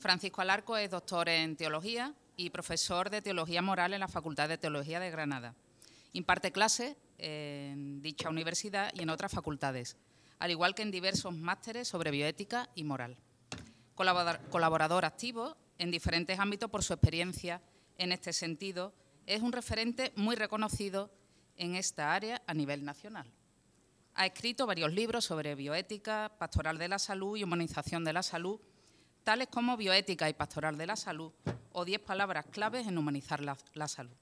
Francisco Alarco es doctor en teología y profesor de teología moral en la Facultad de Teología de Granada. Imparte clases en dicha universidad y en otras facultades, al igual que en diversos másteres sobre bioética y moral. Colaborador, activo en diferentes ámbitos por su experiencia en este sentido, es un referente muy reconocido en esta área a nivel nacional. Ha escrito varios libros sobre bioética, pastoral de la salud y humanización de la salud, tales como bioética y pastoral de la salud, o diez palabras claves en humanizar la, salud.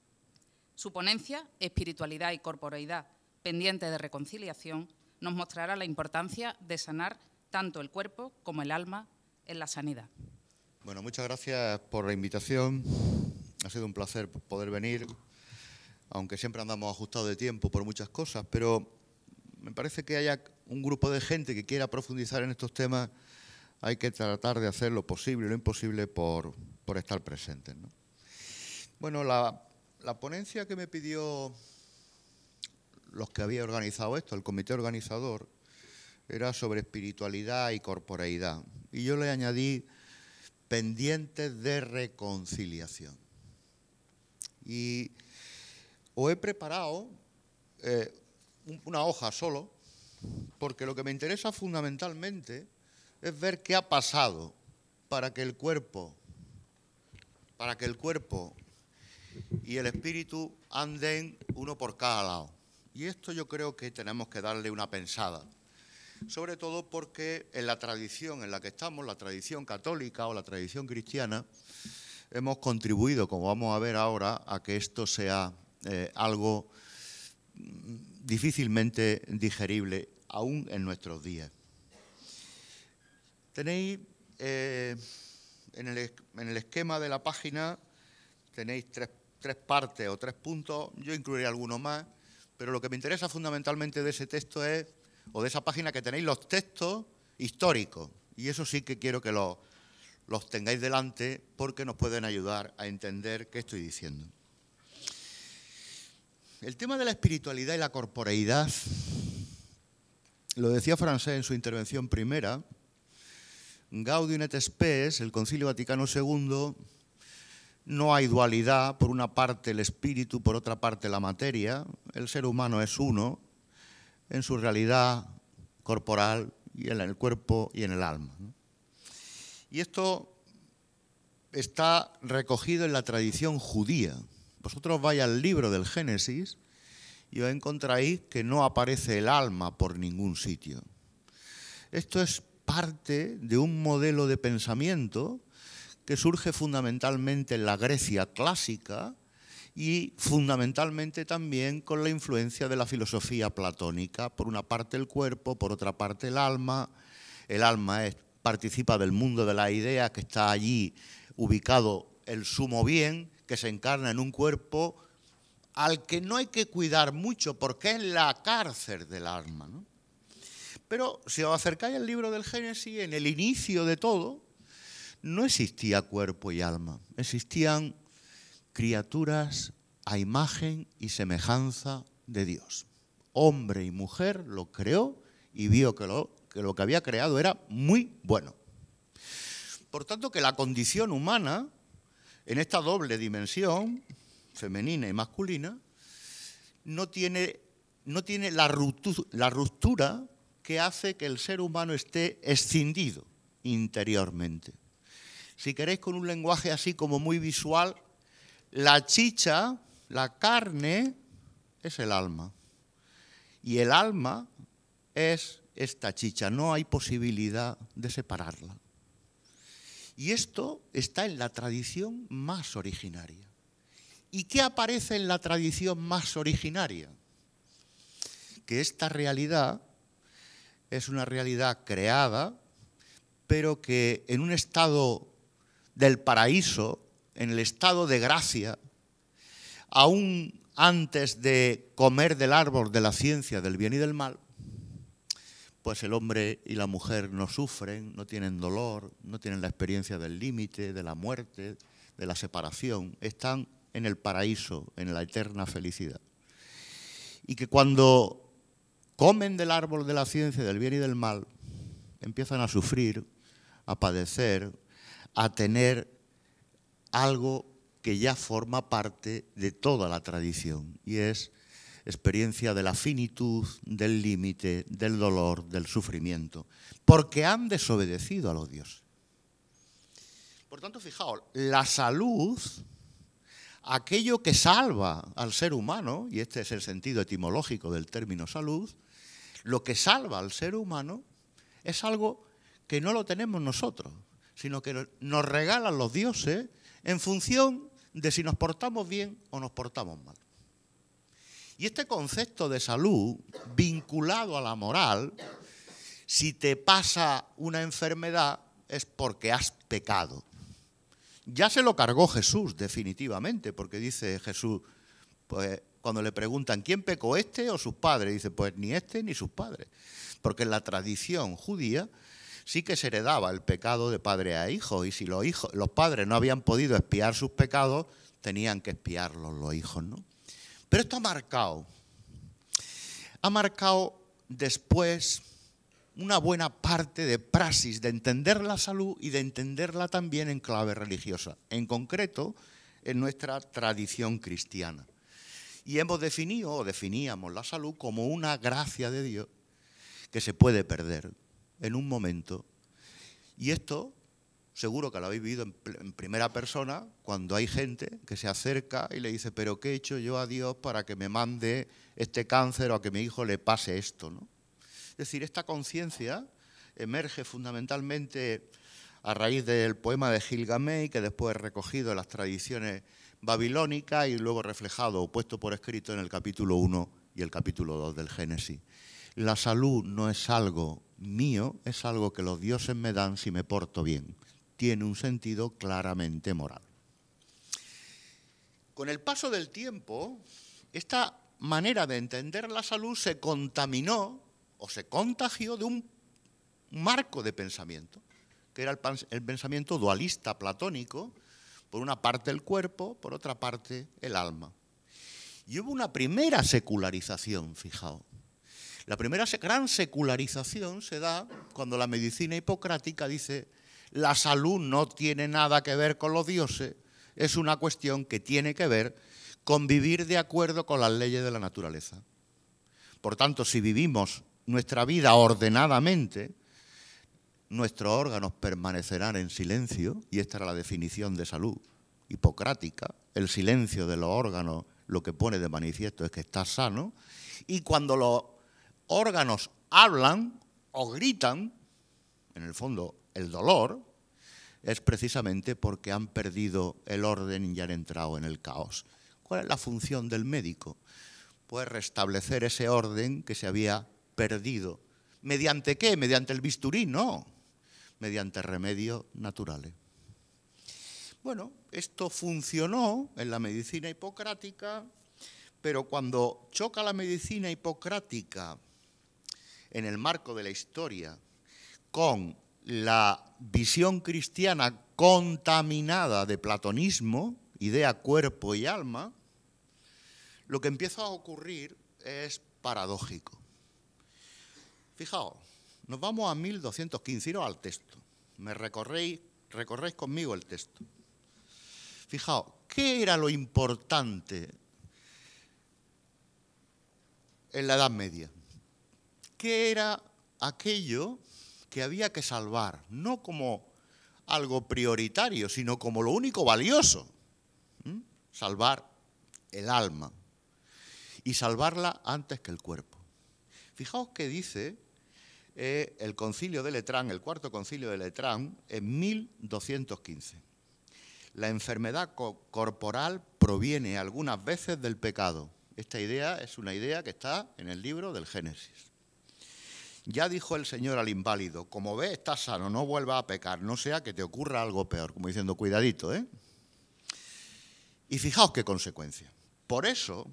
Su ponencia, Espiritualidad y Corporeidad, pendiente de reconciliación, nos mostrará la importancia de sanar tanto el cuerpo como el alma en la sanidad. Bueno, muchas gracias por la invitación. Ha sido un placer poder venir, aunque siempre andamos ajustados de tiempo por muchas cosas, pero me parece que haya un grupo de gente que quiera profundizar en estos temas hay que tratar de hacer lo posible y lo imposible por, estar presentes. Bueno, la, ponencia que me pidió los que había organizado esto, el comité organizador, era sobre espiritualidad y corporeidad. Y yo le añadí pendientes de reconciliación. Y os he preparado eh, una hoja solo, porque lo que me interesa fundamentalmente es ver qué ha pasado para que el cuerpo, para que el cuerpo y el espíritu anden uno por cada lado. Y esto yo creo que tenemos que darle una pensada, sobre todo porque en la tradición en la que estamos, la tradición católica o la tradición cristiana, hemos contribuido, como vamos a ver ahora, a que esto sea eh, algo mm, difícilmente digerible aún en nuestros días. Tenéis eh, en, el, esquema de la página, tenéis tres, partes o tres puntos, yo incluiré algunos más, pero lo que me interesa fundamentalmente de ese texto es, o de esa página, que tenéis los textos históricos. Y eso sí que quiero que los tengáis delante porque nos pueden ayudar a entender qué estoy diciendo. El tema de la espiritualidad y la corporeidad, lo decía Francés en su intervención primera, Gaudium et Spes, el Concilio Vaticano II, no hay dualidad, por una parte el espíritu, por otra parte la materia, el ser humano es uno en su realidad corporal y en el cuerpo y en el alma. Y esto está recogido en la tradición judía. Vosotros vais al libro del Génesis y os ahí que no aparece el alma por ningún sitio. Esto es parte de un modelo de pensamiento que surge fundamentalmente en la Grecia clásica y fundamentalmente también con la influencia de la filosofía platónica, por una parte el cuerpo, por otra parte el alma, el alma es, participa del mundo de la idea que está allí ubicado el sumo bien, que se encarna en un cuerpo al que no hay que cuidar mucho porque es la cárcel del alma. ¿no? Pero si os acercáis al libro del Génesis, en el inicio de todo, no existía cuerpo y alma, existían criaturas a imagen y semejanza de Dios. Hombre y mujer lo creó y vio que lo que, había creado era muy bueno. Por tanto, que la condición humana, en esta doble dimensión, femenina y masculina, no tiene, la ruptura que hace que el ser humano esté escindido interiormente. Si queréis con un lenguaje así como muy visual, la chicha, la carne, es el alma. Y el alma es esta chicha, no hay posibilidad de separarla. Y esto está en la tradición más originaria. ¿Y qué aparece en la tradición más originaria? Que esta realidad es una realidad creada, pero que en un estado del paraíso, en el estado de gracia, aún antes de comer del árbol de la ciencia del bien y del mal, pues el hombre y la mujer no sufren, no tienen dolor, no tienen la experiencia del límite, de la muerte, de la separación, están en el paraíso, en la eterna felicidad. Y que cuando comen del árbol de la ciencia, del bien y del mal, empiezan a sufrir, a padecer, a tener algo que ya forma parte de toda la tradición y es experiencia de la finitud, del límite, del dolor, del sufrimiento, porque han desobedecido a los dioses. Por tanto, fijaos, la salud, aquello que salva al ser humano, y este es el sentido etimológico del término salud, lo que salva al ser humano es algo que no lo tenemos nosotros, sino que nos regalan los dioses en función de si nos portamos bien o nos portamos mal. Y este concepto de salud vinculado a la moral, si te pasa una enfermedad es porque has pecado. Ya se lo cargó Jesús definitivamente, porque dice Jesús, pues cuando le preguntan quién pecó, este o sus padres, dice, pues ni este ni sus padres. Porque en la tradición judía sí que se heredaba el pecado de padre a hijo, y si los, hijos, los padres no habían podido espiar sus pecados, tenían que espiarlos los hijos, ¿no? Pero esto ha marcado, ha marcado después una buena parte de praxis, de entender la salud y de entenderla también en clave religiosa, en concreto en nuestra tradición cristiana. Y hemos definido o definíamos la salud como una gracia de Dios que se puede perder en un momento. Y esto seguro que lo habéis vivido en, primera persona, cuando hay gente que se acerca y le dice, pero ¿qué he hecho yo a Dios para que me mande este cáncer o a que mi hijo le pase esto? ¿no? Es decir, esta conciencia emerge fundamentalmente a raíz del poema de Gilgamesh, que después he recogido en las tradiciones babilónica y luego reflejado o puesto por escrito en el capítulo 1 y el capítulo 2 del Génesis. La salud no es algo mío, es algo que los dioses me dan si me porto bien. Tiene un sentido claramente moral. Con el paso del tiempo, esta manera de entender la salud se contaminó o se contagió de un marco de pensamiento, que era el, el pensamiento dualista platónico, por una parte el cuerpo, por otra parte el alma. Y hubo una primera secularización, fijaos. La primera gran secularización se da cuando la medicina hipocrática dice, la salud no tiene nada que ver con los dioses, es una cuestión que tiene que ver con vivir de acuerdo con las leyes de la naturaleza. Por tanto, si vivimos nuestra vida ordenadamente, nuestros órganos permanecerán en silencio, y esta era la definición de salud hipocrática, el silencio de los órganos lo que pone de manifiesto es que está sano, y cuando los órganos hablan o gritan, en el fondo el dolor, es precisamente porque han perdido el orden y han entrado en el caos. ¿Cuál es la función del médico? Pues restablecer ese orden que se había perdido. ¿Mediante qué? ¿Mediante el bisturí? No mediante remedios naturales. Bueno, esto funcionó en la medicina hipocrática, pero cuando choca la medicina hipocrática en el marco de la historia con la visión cristiana contaminada de platonismo, idea cuerpo y alma, lo que empieza a ocurrir es paradójico. Fijaos, nos vamos a 1215, no al texto. Me recorréis, recorréis conmigo el texto. Fijaos, ¿qué era lo importante en la Edad Media? ¿Qué era aquello que había que salvar? No como algo prioritario, sino como lo único valioso. Salvar el alma y salvarla antes que el cuerpo. Fijaos que dice eh, el concilio de Letrán, el cuarto concilio de Letrán, en 1215. La enfermedad corporal proviene algunas veces del pecado. Esta idea es una idea que está en el libro del Génesis. Ya dijo el Señor al inválido, como ve, estás sano, no vuelva a pecar, no sea que te ocurra algo peor, como diciendo, cuidadito, ¿eh? Y fijaos qué consecuencia. Por eso,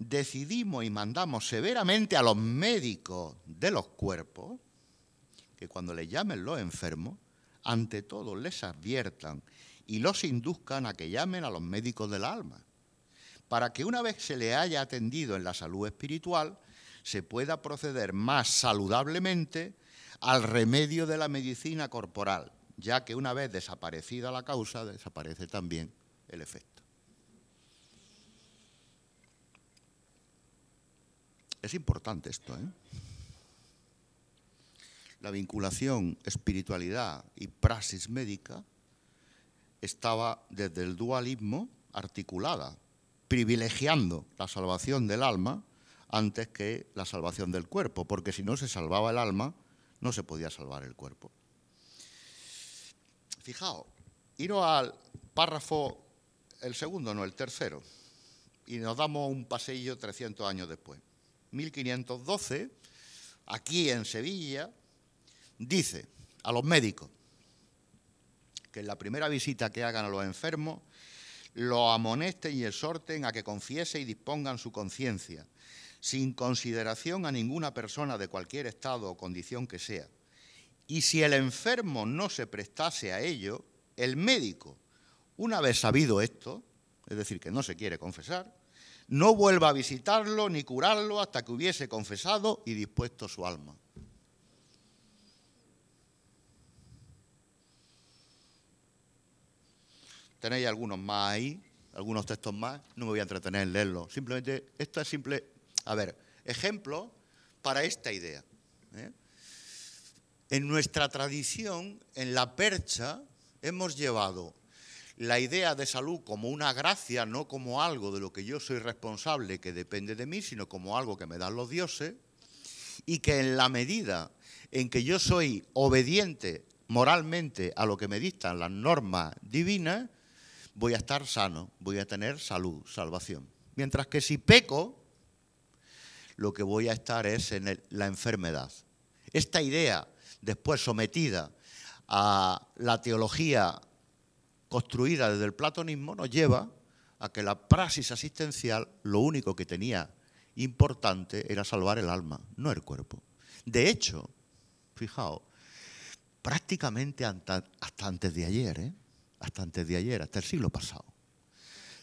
decidimos y mandamos severamente a los médicos de los cuerpos que cuando les llamen los enfermos, ante todo les adviertan y los induzcan a que llamen a los médicos del alma, para que una vez se le haya atendido en la salud espiritual, se pueda proceder más saludablemente al remedio de la medicina corporal, ya que una vez desaparecida la causa, desaparece también el efecto. Es importante esto, ¿eh? La vinculación espiritualidad y praxis médica estaba desde el dualismo articulada, privilegiando la salvación del alma antes que la salvación del cuerpo, porque si no se salvaba el alma, no se podía salvar el cuerpo. Fijaos, ir al párrafo, el segundo, no, el tercero, y nos damos un paseillo 300 años después. 1512, aquí en Sevilla, dice a los médicos que en la primera visita que hagan a los enfermos, lo amonesten y exhorten a que confiese y dispongan su conciencia, sin consideración a ninguna persona de cualquier estado o condición que sea. Y si el enfermo no se prestase a ello, el médico, una vez sabido esto, es decir, que no se quiere confesar, no vuelva a visitarlo ni curarlo hasta que hubiese confesado y dispuesto su alma. Tenéis algunos más ahí, algunos textos más, no me voy a entretener en leerlos. Simplemente, esto es simple, a ver, ejemplo para esta idea. ¿eh? En nuestra tradición, en la percha, hemos llevado la idea de salud como una gracia, no como algo de lo que yo soy responsable, que depende de mí, sino como algo que me dan los dioses, y que en la medida en que yo soy obediente moralmente a lo que me dictan las normas divinas, voy a estar sano, voy a tener salud, salvación. Mientras que si peco, lo que voy a estar es en la enfermedad. Esta idea, después sometida a la teología construida desde el platonismo nos lleva a que la praxis asistencial lo único que tenía importante era salvar el alma, no el cuerpo. De hecho, fijaos, prácticamente hasta, antes de ayer, ¿eh? hasta antes de ayer, hasta el siglo pasado,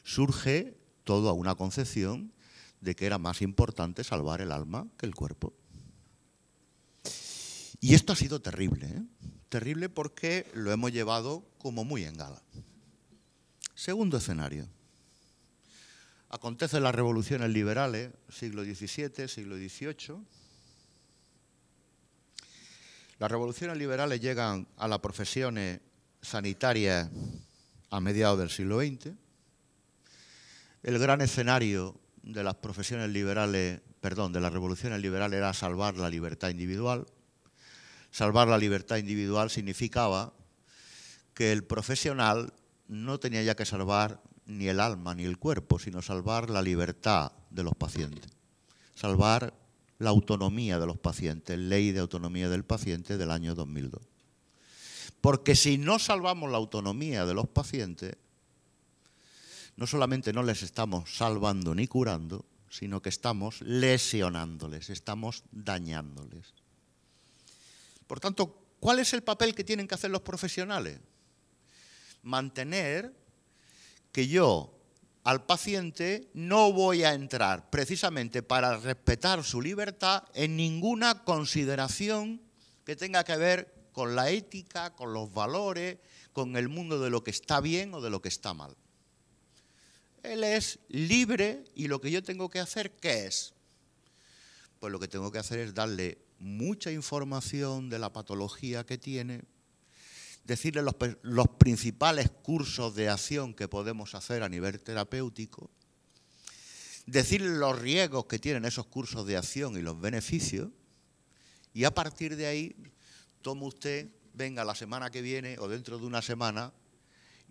surge toda una concepción de que era más importante salvar el alma que el cuerpo. Y esto ha sido terrible, ¿eh? Terrible porque lo hemos llevado como muy en gala. Segundo escenario. Acontecen las revoluciones liberales, siglo XVII, siglo XVIII. Las revoluciones liberales llegan a las profesiones sanitarias a mediados del siglo XX. El gran escenario de las profesiones liberales, perdón, de las revoluciones liberales era salvar la libertad individual, salvar la libertad individual significaba que el profesional no tenía ya que salvar ni el alma ni el cuerpo, sino salvar la libertad de los pacientes, salvar la autonomía de los pacientes, ley de autonomía del paciente del año 2002. Porque si no salvamos la autonomía de los pacientes, no solamente no les estamos salvando ni curando, sino que estamos lesionándoles, estamos dañándoles. Por tanto, ¿cuál es el papel que tienen que hacer los profesionales? Mantener que yo al paciente no voy a entrar precisamente para respetar su libertad en ninguna consideración que tenga que ver con la ética, con los valores, con el mundo de lo que está bien o de lo que está mal. Él es libre y lo que yo tengo que hacer, ¿qué es? Pues lo que tengo que hacer es darle mucha información de la patología que tiene, decirle los, principales cursos de acción que podemos hacer a nivel terapéutico, decirle los riesgos que tienen esos cursos de acción y los beneficios, y a partir de ahí toma usted, venga la semana que viene o dentro de una semana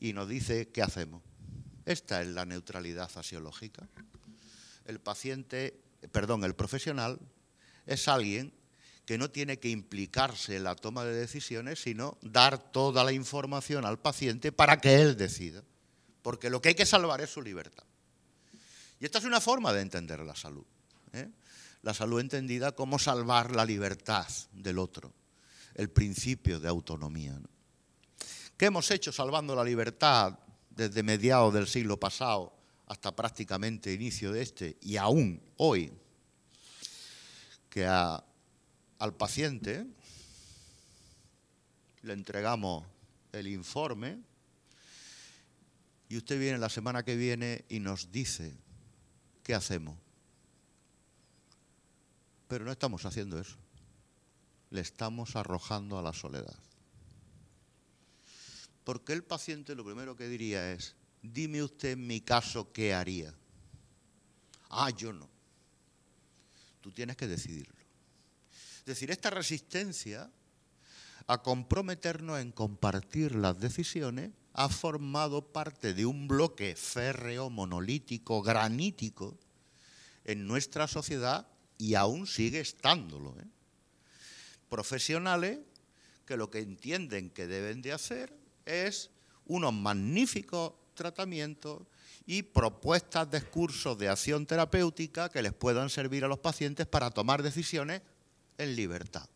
y nos dice qué hacemos. Esta es la neutralidad fasiológica. El paciente, perdón, el profesional es alguien que no tiene que implicarse en la toma de decisiones, sino dar toda la información al paciente para que él decida. Porque lo que hay que salvar es su libertad. Y esta es una forma de entender la salud. ¿eh? La salud entendida como salvar la libertad del otro, el principio de autonomía. ¿Qué hemos hecho salvando la libertad desde mediados del siglo pasado hasta prácticamente inicio de este y aún hoy? Que al paciente, le entregamos el informe y usted viene la semana que viene y nos dice qué hacemos. Pero no estamos haciendo eso. Le estamos arrojando a la soledad. Porque el paciente lo primero que diría es, dime usted en mi caso qué haría. Ah, yo no. Tú tienes que decidirlo. Es decir, esta resistencia a comprometernos en compartir las decisiones ha formado parte de un bloque férreo, monolítico, granítico en nuestra sociedad y aún sigue estándolo. ¿eh? Profesionales que lo que entienden que deben de hacer es unos magníficos tratamientos y propuestas de cursos de acción terapéutica que les puedan servir a los pacientes para tomar decisiones en libertad,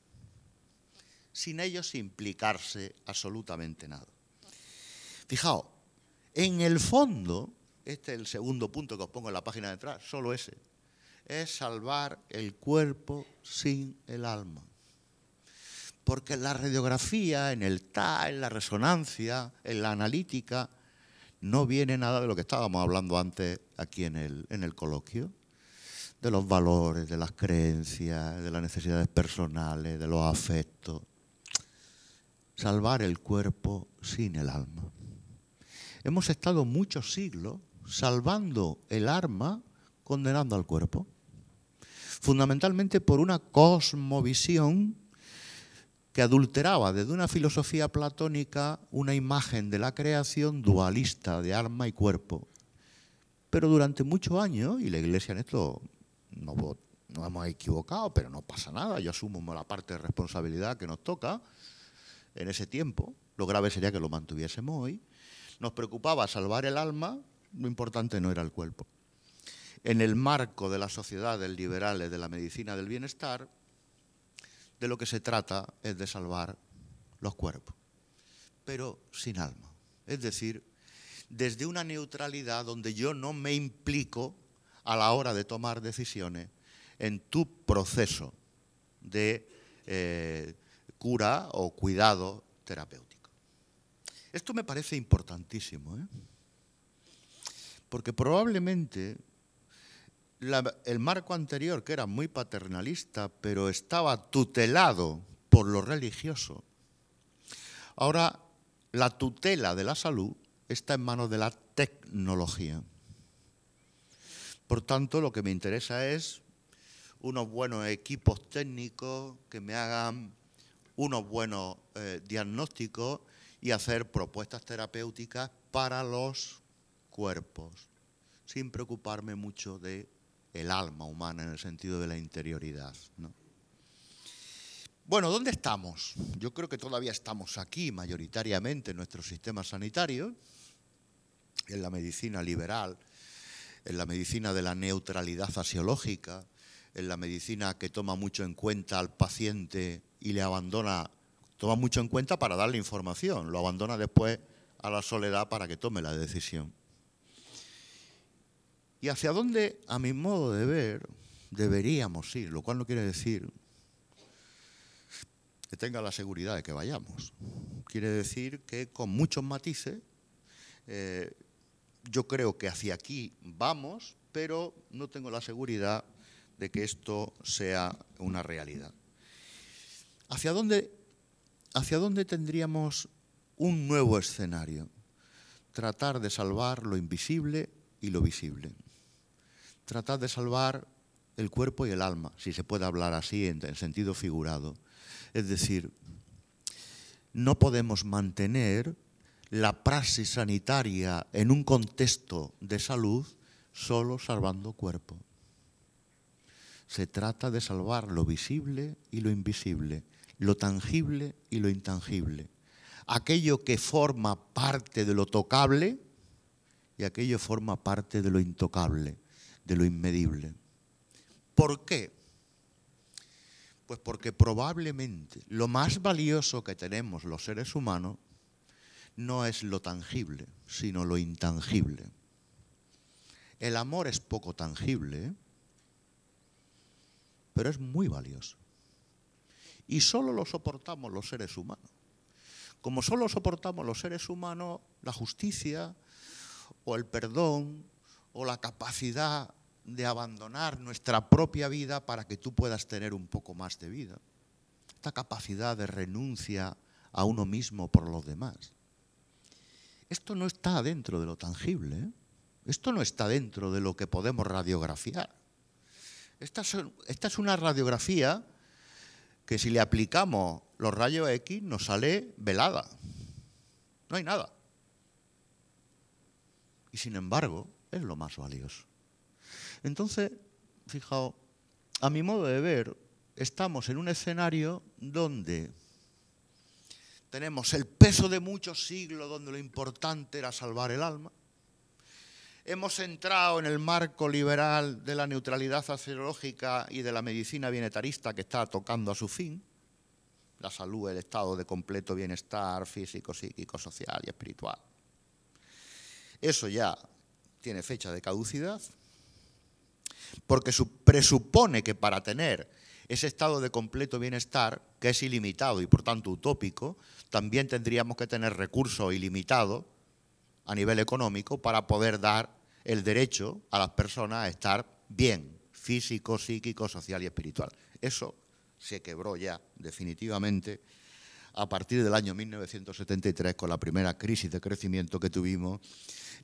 sin ellos implicarse absolutamente nada. Fijaos, en el fondo, este es el segundo punto que os pongo en la página de atrás, solo ese, es salvar el cuerpo sin el alma. Porque la radiografía, en el TA, en la resonancia, en la analítica, no viene nada de lo que estábamos hablando antes aquí en el, en el coloquio de los valores, de las creencias, de las necesidades personales, de los afectos. Salvar el cuerpo sin el alma. Hemos estado muchos siglos salvando el alma, condenando al cuerpo. Fundamentalmente por una cosmovisión que adulteraba desde una filosofía platónica una imagen de la creación dualista de alma y cuerpo. Pero durante muchos años, y la Iglesia en esto no, hemos equivocado, pero no pasa nada, yo asumo la parte de responsabilidad que nos toca en ese tiempo, lo grave sería que lo mantuviésemos hoy, nos preocupaba salvar el alma, lo importante no era el cuerpo. En el marco de las sociedades liberales de la medicina del bienestar, de lo que se trata es de salvar los cuerpos, pero sin alma. Es decir, desde una neutralidad donde yo no me implico a la hora de tomar decisiones en tu proceso de eh, cura o cuidado terapéutico. Esto me parece importantísimo, ¿eh? porque probablemente el marco anterior, que era muy paternalista, pero estaba tutelado por lo religioso, ahora la tutela de la salud está en manos de la tecnología. Por tanto, lo que me interesa es unos buenos equipos técnicos que me hagan unos buenos eh, diagnósticos y hacer propuestas terapéuticas para los cuerpos, sin preocuparme mucho de el alma humana en el sentido de la interioridad. Bueno, ¿dónde estamos? Yo creo que todavía estamos aquí mayoritariamente en nuestro sistema sanitario, en la medicina liberal en la medicina de la neutralidad asiológica, en la medicina que toma mucho en cuenta al paciente y le abandona, toma mucho en cuenta para darle información, lo abandona después a la soledad para que tome la decisión. Y hacia dónde, a mi modo de ver, deberíamos ir, lo cual no quiere decir que tenga la seguridad de que vayamos. Quiere decir que con muchos matices eh, yo creo que hacia aquí vamos, pero no tengo la seguridad de que esto sea una realidad. ¿Hacia dónde, hacia dónde tendríamos un nuevo escenario? Tratar de salvar lo invisible y lo visible. Tratar de salvar el cuerpo y el alma, si se puede hablar así en sentido figurado. Es decir, no podemos mantener la praxis sanitaria en un contexto de salud solo salvando cuerpo. Se trata de salvar lo visible y lo invisible, lo tangible y lo intangible, aquello que forma parte de lo tocable y aquello forma parte de lo intocable, de lo inmedible. ¿Por qué? Pues porque probablemente lo más valioso que tenemos los seres humanos no es lo tangible, sino lo intangible. El amor es poco tangible, pero es muy valioso. Y solo lo soportamos los seres humanos. Como solo soportamos los seres humanos, la justicia o el perdón o la capacidad de abandonar nuestra propia vida para que tú puedas tener un poco más de vida. Esta capacidad de renuncia a uno mismo por los demás esto no está dentro de lo tangible, ¿eh? esto no está dentro de lo que podemos radiografiar. Esta esta es una radiografía que si le aplicamos los rayos X nos sale velada. No hay nada. Y sin embargo, es lo más valioso. Entonces, fijaos, a mi modo de ver, estamos en un escenario donde tenemos el peso de muchos siglos donde lo importante era salvar el alma. Hemos entrado en el marco liberal de la neutralidad acerológica y de la medicina bienetarista que está tocando a su fin. La salud, el estado de completo bienestar físico, psíquico, social y espiritual. Eso ya tiene fecha de caducidad, porque presupone que para tener ese estado de completo bienestar, que es ilimitado y por tanto utópico, también tendríamos que tener recursos ilimitados a nivel económico para poder dar el derecho a las personas a estar bien, físico, psíquico, social y espiritual. Eso se quebró ya definitivamente a partir del año 1973 con la primera crisis de crecimiento que tuvimos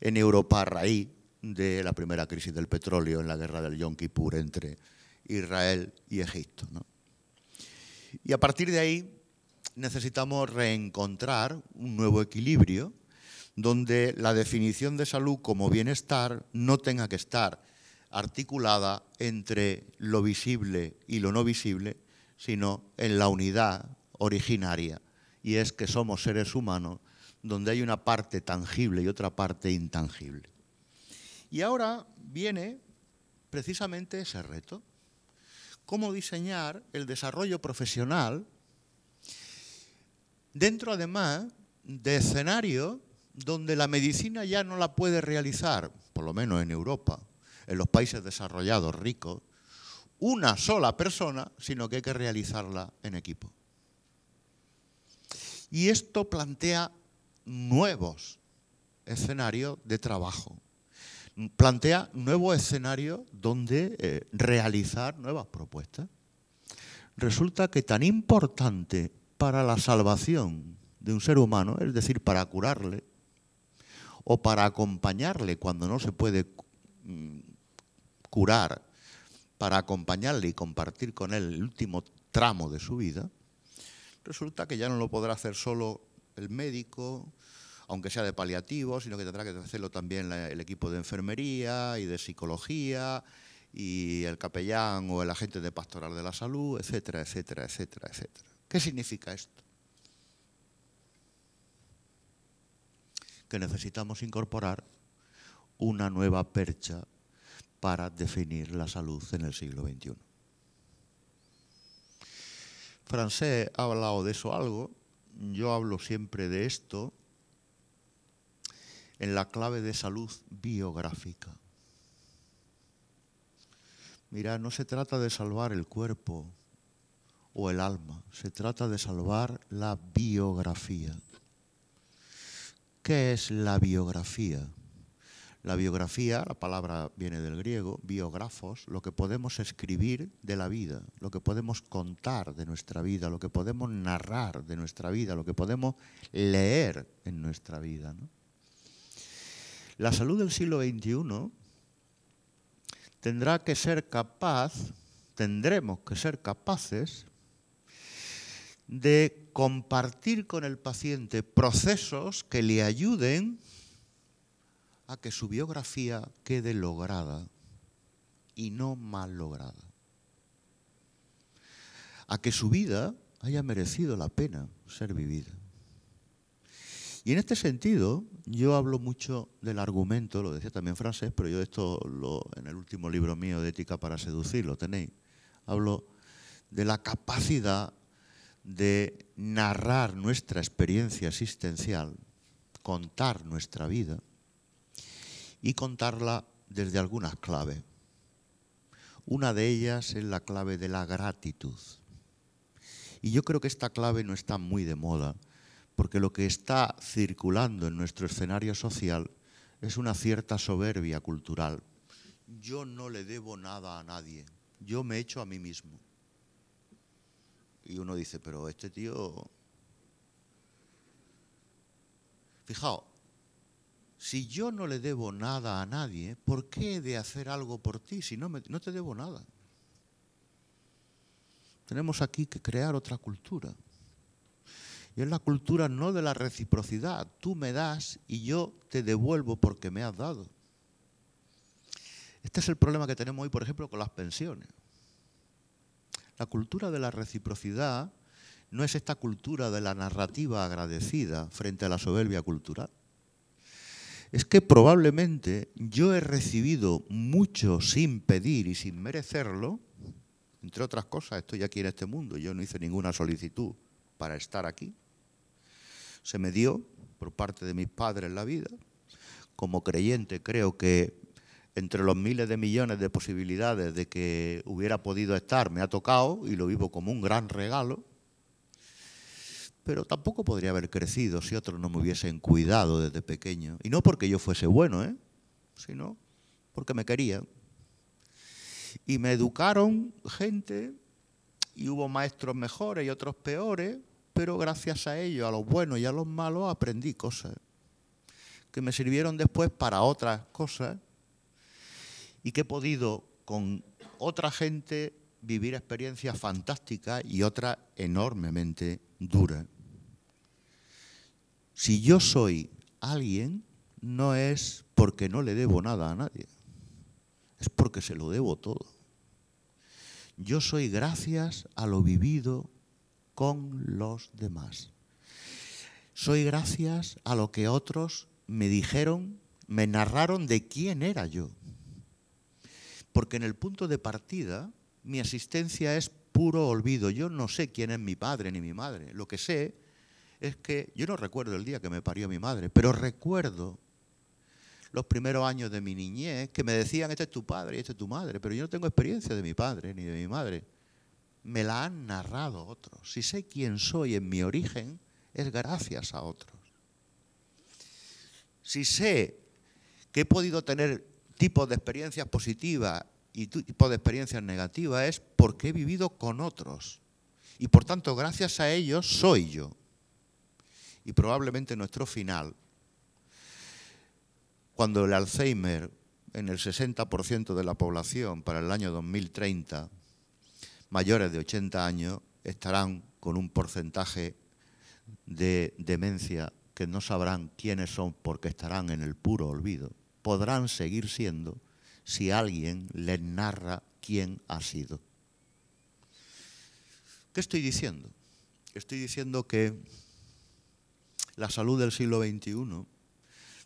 en Europa a raíz de la primera crisis del petróleo en la guerra del Yom Kippur entre Israel y Egipto. Y a partir de ahí necesitamos reencontrar un nuevo equilibrio donde la definición de salud como bienestar no tenga que estar articulada entre lo visible y lo no visible, sino en la unidad originaria, y es que somos seres humanos donde hay una parte tangible y otra parte intangible. Y ahora viene precisamente ese reto, cómo diseñar el desarrollo profesional dentro además de escenarios donde la medicina ya no la puede realizar, por lo menos en Europa, en los países desarrollados ricos, una sola persona, sino que hay que realizarla en equipo. Y esto plantea nuevos escenarios de trabajo plantea nuevos escenarios donde eh, realizar nuevas propuestas. Resulta que tan importante para la salvación de un ser humano, es decir, para curarle o para acompañarle cuando no se puede mm, curar, para acompañarle y compartir con él el último tramo de su vida, resulta que ya no lo podrá hacer solo el médico, aunque sea de paliativo, sino que tendrá que hacerlo también el equipo de enfermería y de psicología y el capellán o el agente de pastoral de la salud, etcétera, etcétera, etcétera, etcétera. ¿Qué significa esto? Que necesitamos incorporar una nueva percha para definir la salud en el siglo XXI. Francés ha hablado de eso algo, yo hablo siempre de esto, en la clave de salud biográfica. Mira, no se trata de salvar el cuerpo o el alma, se trata de salvar la biografía. ¿Qué es la biografía? La biografía, la palabra viene del griego, biógrafos, lo que podemos escribir de la vida, lo que podemos contar de nuestra vida, lo que podemos narrar de nuestra vida, lo que podemos leer en nuestra vida. ¿no? La salud del siglo XXI tendrá que ser capaz, tendremos que ser capaces de compartir con el paciente procesos que le ayuden a que su biografía quede lograda y no mal lograda. A que su vida haya merecido la pena ser vivida. Y en este sentido, yo hablo mucho del argumento, lo decía también Frases, pero yo esto en el último libro mío de Ética para Seducir lo tenéis. Hablo de la capacidad de narrar nuestra experiencia existencial, contar nuestra vida y contarla desde algunas claves. Una de ellas es la clave de la gratitud. Y yo creo que esta clave no está muy de moda porque lo que está circulando en nuestro escenario social es una cierta soberbia cultural. Yo no le debo nada a nadie, yo me echo a mí mismo. Y uno dice, pero este tío... Fijaos, si yo no le debo nada a nadie, ¿por qué he de hacer algo por ti si no, no te debo nada? Tenemos aquí que crear otra cultura. Y es la cultura no de la reciprocidad. Tú me das y yo te devuelvo porque me has dado. Este es el problema que tenemos hoy, por ejemplo, con las pensiones. La cultura de la reciprocidad no es esta cultura de la narrativa agradecida frente a la soberbia cultural. Es que probablemente yo he recibido mucho sin pedir y sin merecerlo. Entre otras cosas, estoy aquí en este mundo, yo no hice ninguna solicitud para estar aquí se me dio por parte de mis padres la vida. Como creyente creo que entre los miles de millones de posibilidades de que hubiera podido estar, me ha tocado y lo vivo como un gran regalo. Pero tampoco podría haber crecido si otros no me hubiesen cuidado desde pequeño. Y no porque yo fuese bueno, ¿eh? sino porque me querían. Y me educaron gente y hubo maestros mejores y otros peores, pero gracias a ello a los buenos y a los malos, aprendí cosas que me sirvieron después para otras cosas y que he podido con otra gente vivir experiencias fantásticas y otras enormemente duras. Si yo soy alguien, no es porque no le debo nada a nadie, es porque se lo debo todo. Yo soy gracias a lo vivido, con los demás. Soy gracias a lo que otros me dijeron, me narraron de quién era yo. Porque en el punto de partida mi asistencia es puro olvido. Yo no sé quién es mi padre ni mi madre. Lo que sé es que yo no recuerdo el día que me parió mi madre, pero recuerdo los primeros años de mi niñez que me decían, este es tu padre y este es tu madre, pero yo no tengo experiencia de mi padre ni de mi madre me la han narrado otros. Si sé quién soy en mi origen, es gracias a otros. Si sé que he podido tener tipos de experiencias positivas y tipos de experiencias negativas, es porque he vivido con otros. Y por tanto, gracias a ellos soy yo. Y probablemente nuestro final, cuando el Alzheimer en el 60% de la población para el año 2030 mayores de 80 años estarán con un porcentaje de demencia que no sabrán quiénes son porque estarán en el puro olvido. Podrán seguir siendo si alguien les narra quién ha sido. ¿Qué estoy diciendo? Estoy diciendo que la salud del siglo XXI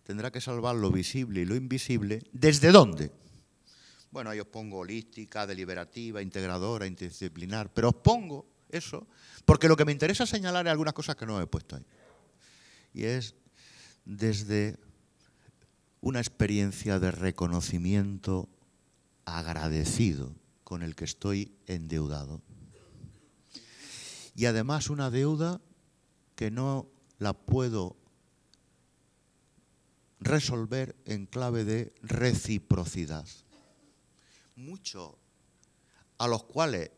tendrá que salvar lo visible y lo invisible. ¿Desde dónde? Bueno, ahí os pongo holística, deliberativa, integradora, interdisciplinar, pero os pongo eso porque lo que me interesa señalar es algunas cosas que no he puesto ahí. Y es desde una experiencia de reconocimiento agradecido con el que estoy endeudado. Y además una deuda que no la puedo resolver en clave de reciprocidad muchos a los cuales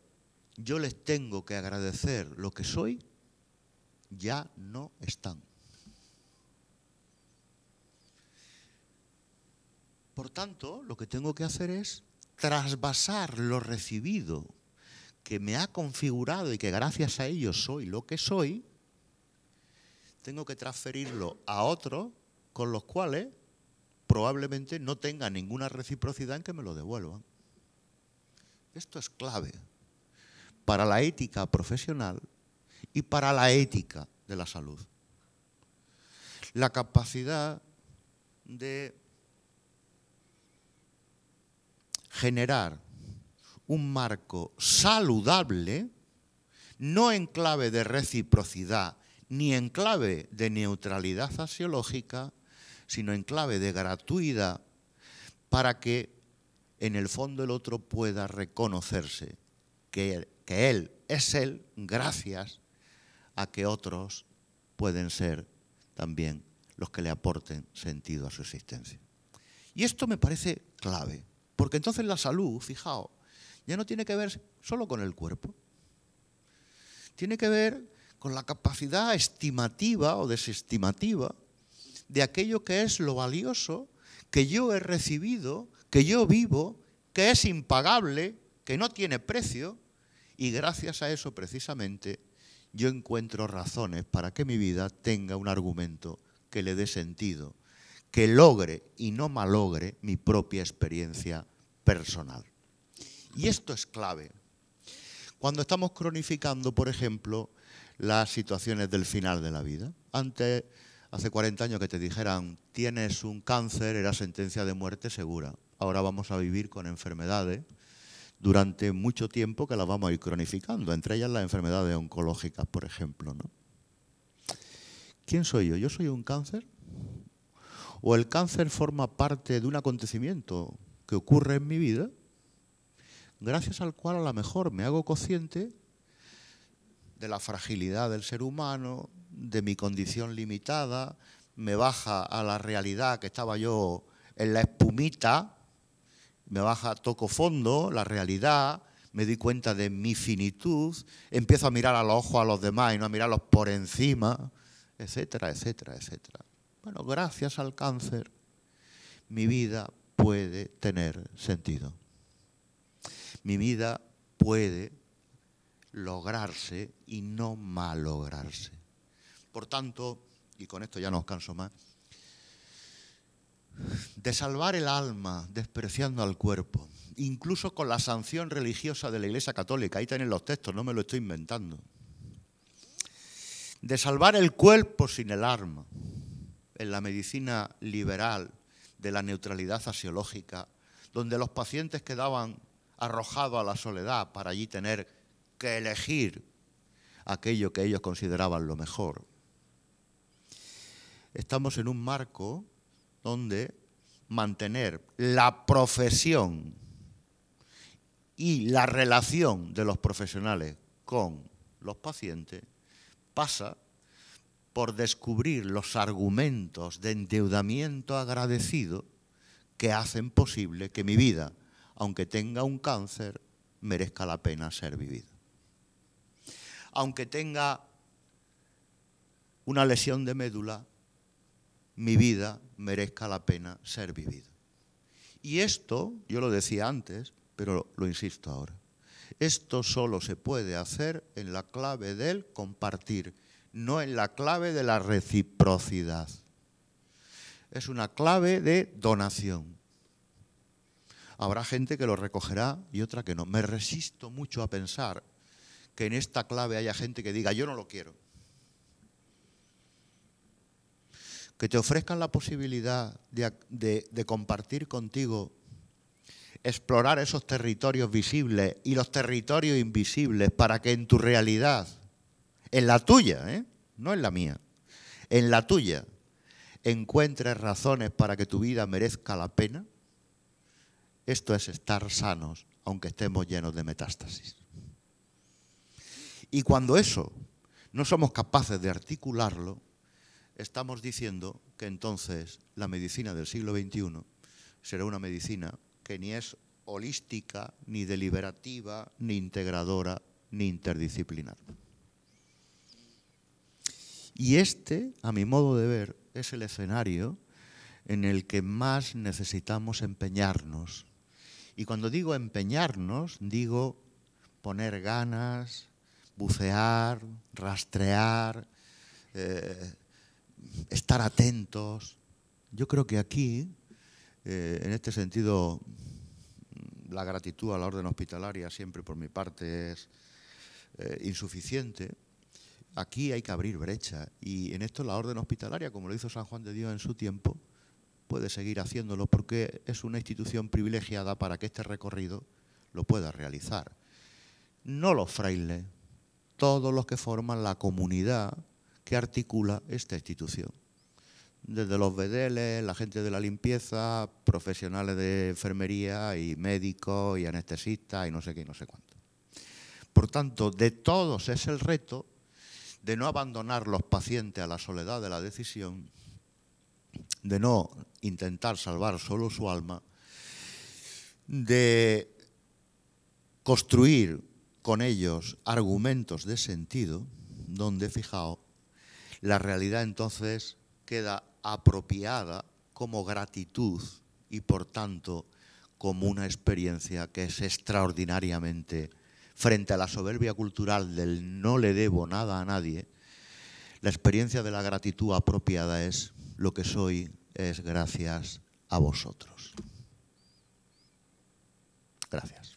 yo les tengo que agradecer lo que soy, ya no están. Por tanto, lo que tengo que hacer es trasvasar lo recibido que me ha configurado y que gracias a ello soy lo que soy, tengo que transferirlo a otros con los cuales probablemente no tenga ninguna reciprocidad en que me lo devuelvan. Esto es clave para la ética profesional y para la ética de la salud. La capacidad de generar un marco saludable, no en clave de reciprocidad ni en clave de neutralidad asiológica, sino en clave de gratuidad, para que en el fondo el otro pueda reconocerse que, él es él gracias a que otros pueden ser también los que le aporten sentido a su existencia. Y esto me parece clave, porque entonces la salud, fijaos, ya no tiene que ver solo con el cuerpo, tiene que ver con la capacidad estimativa o desestimativa de aquello que es lo valioso que yo he recibido que yo vivo, que es impagable, que no tiene precio, y gracias a eso precisamente yo encuentro razones para que mi vida tenga un argumento que le dé sentido, que logre y no malogre mi propia experiencia personal. Y esto es clave. Cuando estamos cronificando, por ejemplo, las situaciones del final de la vida. Antes, hace 40 años que te dijeran, tienes un cáncer, era sentencia de muerte segura ahora vamos a vivir con enfermedades durante mucho tiempo que las vamos a ir cronificando, entre ellas las enfermedades oncológicas, por ejemplo. ¿Quién soy yo? ¿Yo soy un cáncer? ¿O el cáncer forma parte de un acontecimiento que ocurre en mi vida, gracias al cual a lo mejor me hago consciente de la fragilidad del ser humano, de mi condición limitada, me baja a la realidad que estaba yo en la espumita, me baja, toco fondo, la realidad, me di cuenta de mi finitud, empiezo a mirar a los ojos a los demás y no a mirarlos por encima, etcétera, etcétera, etcétera. Bueno, gracias al cáncer, mi vida puede tener sentido. Mi vida puede lograrse y no malograrse. Por tanto, y con esto ya no os canso más, de salvar el alma despreciando al cuerpo, incluso con la sanción religiosa de la Iglesia Católica, ahí tienen los textos, no me lo estoy inventando, de salvar el cuerpo sin el alma, en la medicina liberal de la neutralidad asiológica, donde los pacientes quedaban arrojados a la soledad para allí tener que elegir aquello que ellos consideraban lo mejor. Estamos en un marco donde mantener la profesión y la relación de los profesionales con los pacientes pasa por descubrir los argumentos de endeudamiento agradecido que hacen posible que mi vida, aunque tenga un cáncer, merezca la pena ser vivida. Aunque tenga una lesión de médula, mi vida merezca la pena ser vivida. Y esto, yo lo decía antes, pero lo insisto ahora, esto solo se puede hacer en la clave del compartir, no en la clave de la reciprocidad. Es una clave de donación. Habrá gente que lo recogerá y otra que no. Me resisto mucho a pensar que en esta clave haya gente que diga yo no lo quiero. que te ofrezcan la posibilidad de, compartir contigo, explorar esos territorios visibles y los territorios invisibles para que en tu realidad, en la tuya, ¿eh? no en la mía, en la tuya, encuentres razones para que tu vida merezca la pena, esto es estar sanos, aunque estemos llenos de metástasis. Y cuando eso no somos capaces de articularlo, estamos diciendo que entonces la medicina del siglo XXI será una medicina que ni es holística, ni deliberativa, ni integradora, ni interdisciplinar. Y este, a mi modo de ver, es el escenario en el que más necesitamos empeñarnos. Y cuando digo empeñarnos, digo poner ganas, bucear, rastrear, eh, estar atentos. Yo creo que aquí, eh, en este sentido, la gratitud a la orden hospitalaria siempre por mi parte es eh, insuficiente. Aquí hay que abrir brecha y en esto la orden hospitalaria, como lo hizo San Juan de Dios en su tiempo, puede seguir haciéndolo porque es una institución privilegiada para que este recorrido lo pueda realizar. No los frailes, todos los que forman la comunidad que articula esta institución. Desde los BDL, la gente de la limpieza, profesionales de enfermería y médicos y anestesistas y no sé qué y no sé cuánto. Por tanto, de todos es el reto de no abandonar los pacientes a la soledad de la decisión, de no intentar salvar solo su alma, de construir con ellos argumentos de sentido, donde, fijaos, la realidad entonces queda apropiada como gratitud y por tanto como una experiencia que es extraordinariamente, frente a la soberbia cultural del no le debo nada a nadie, la experiencia de la gratitud apropiada es lo que soy es gracias a vosotros. Gracias.